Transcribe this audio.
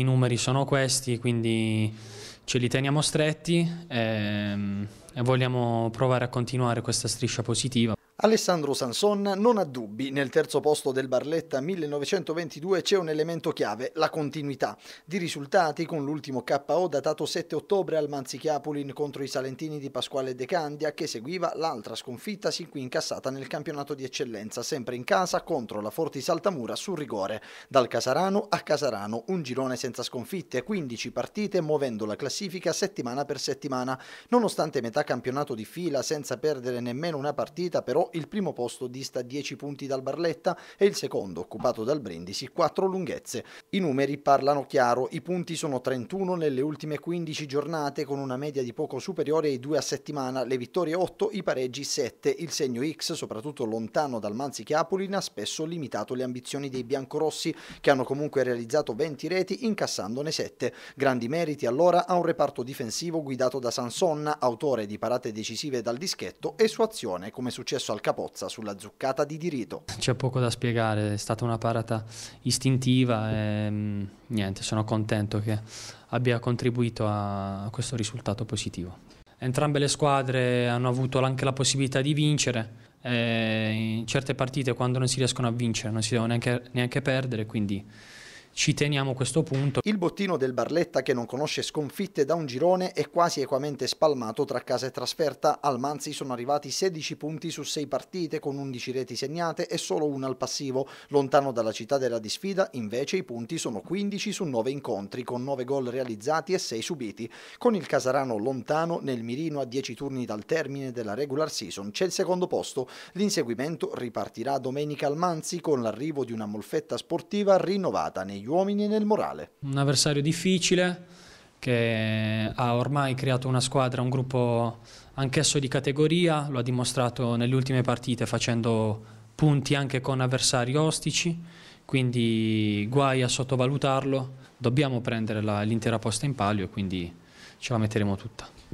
I numeri sono questi, quindi ce li teniamo stretti e, ehm, e vogliamo provare a continuare questa striscia positiva. Alessandro Sanson non ha dubbi, nel terzo posto del Barletta 1922 c'è un elemento chiave, la continuità. Di risultati, con l'ultimo KO datato 7 ottobre al Manzichiapoli contro i salentini di Pasquale De Candia, che seguiva l'altra sconfitta sin qui incassata nel campionato di eccellenza, sempre in casa contro la Forti Saltamura sul rigore. Dal Casarano a Casarano, un girone senza sconfitte, 15 partite muovendo la classifica settimana per settimana. Nonostante metà campionato di fila senza perdere nemmeno una partita, però il primo posto dista 10 punti dal Barletta e il secondo, occupato dal Brindisi, 4 lunghezze. I numeri parlano chiaro, i punti sono 31 nelle ultime 15 giornate con una media di poco superiore ai 2 a settimana, le vittorie 8, i pareggi 7. Il segno X, soprattutto lontano dal Manzi ha spesso limitato le ambizioni dei biancorossi, che hanno comunque realizzato 20 reti incassandone 7. Grandi meriti allora a un reparto difensivo guidato da Sansonna, autore di parate decisive dal dischetto e su azione, come è successo al Capozza sulla zuccata di diritto. C'è poco da spiegare, è stata una parata istintiva e mm, niente, sono contento che abbia contribuito a questo risultato positivo. Entrambe le squadre hanno avuto anche la possibilità di vincere, in certe partite quando non si riescono a vincere non si devono neanche, neanche perdere, quindi ci teniamo questo punto. Il bottino del Barletta che non conosce sconfitte da un girone è quasi equamente spalmato tra casa e trasferta. Al Manzi sono arrivati 16 punti su 6 partite con 11 reti segnate e solo una al passivo. Lontano dalla città della disfida invece i punti sono 15 su 9 incontri con 9 gol realizzati e 6 subiti. Con il Casarano lontano nel mirino a 10 turni dal termine della regular season c'è il secondo posto. L'inseguimento ripartirà domenica al Manzi con l'arrivo di una molfetta sportiva rinnovata negli uomini nel morale. Un avversario difficile che ha ormai creato una squadra, un gruppo anch'esso di categoria, lo ha dimostrato nelle ultime partite facendo punti anche con avversari ostici, quindi guai a sottovalutarlo, dobbiamo prendere l'intera posta in palio e quindi ce la metteremo tutta.